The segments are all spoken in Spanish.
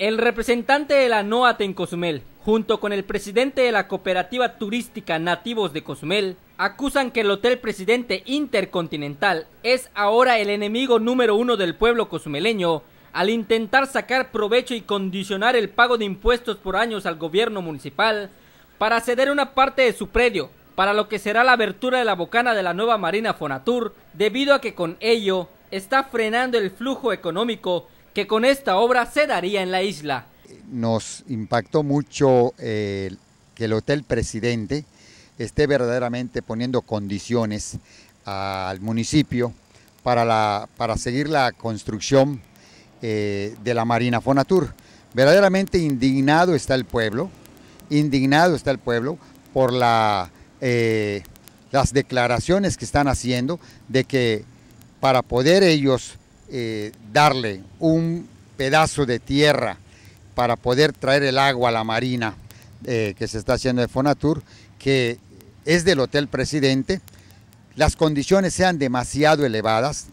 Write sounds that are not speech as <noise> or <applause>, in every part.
El representante de la NOAT en Cozumel, junto con el presidente de la cooperativa turística Nativos de Cozumel, acusan que el Hotel Presidente Intercontinental es ahora el enemigo número uno del pueblo cozumeleño al intentar sacar provecho y condicionar el pago de impuestos por años al gobierno municipal para ceder una parte de su predio para lo que será la abertura de la bocana de la nueva Marina Fonatur, debido a que con ello está frenando el flujo económico que con esta obra se daría en la isla. Nos impactó mucho eh, que el Hotel Presidente esté verdaderamente poniendo condiciones al municipio para, la, para seguir la construcción eh, de la Marina Fonatur. Verdaderamente indignado está el pueblo, indignado está el pueblo por la, eh, las declaraciones que están haciendo de que para poder ellos eh, darle un pedazo de tierra para poder traer el agua a la marina eh, que se está haciendo de Fonatur, que es del Hotel Presidente, las condiciones sean demasiado elevadas.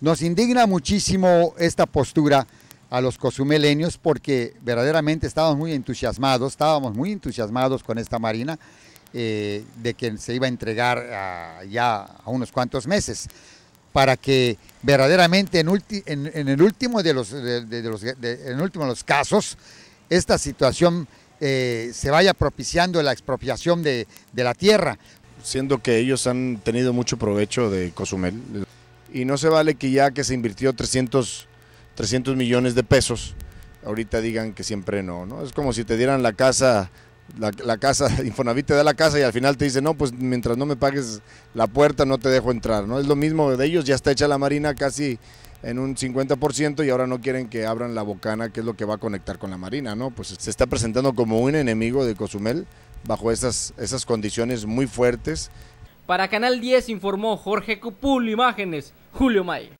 Nos indigna muchísimo esta postura a los cozumeleños porque verdaderamente estábamos muy entusiasmados, estábamos muy entusiasmados con esta marina eh, de que se iba a entregar ya a unos cuantos meses para que verdaderamente en, el último de los, en último los casos esta situación eh, se vaya propiciando la expropiación de, la tierra. Siendo que ellos han tenido mucho provecho de Cozumel y no se vale que ya que se invirtió 300, 300 millones de pesos, ahorita digan que siempre no, ¿no? Es como si te dieran la casa la, casa, <laughs> Infonavit te da la casa y al final te dice, no, pues mientras no me pagues la puerta no te dejo entrar, ¿no? Es lo mismo de ellos, ya está hecha la marina casi en un 50% y ahora no quieren que abran la bocana, que es lo que va a conectar con la marina, ¿no? Pues se está presentando como un enemigo de Cozumel bajo esas, esas condiciones muy fuertes. Para Canal 10 informó Jorge Cupul, imágenes, Julio May.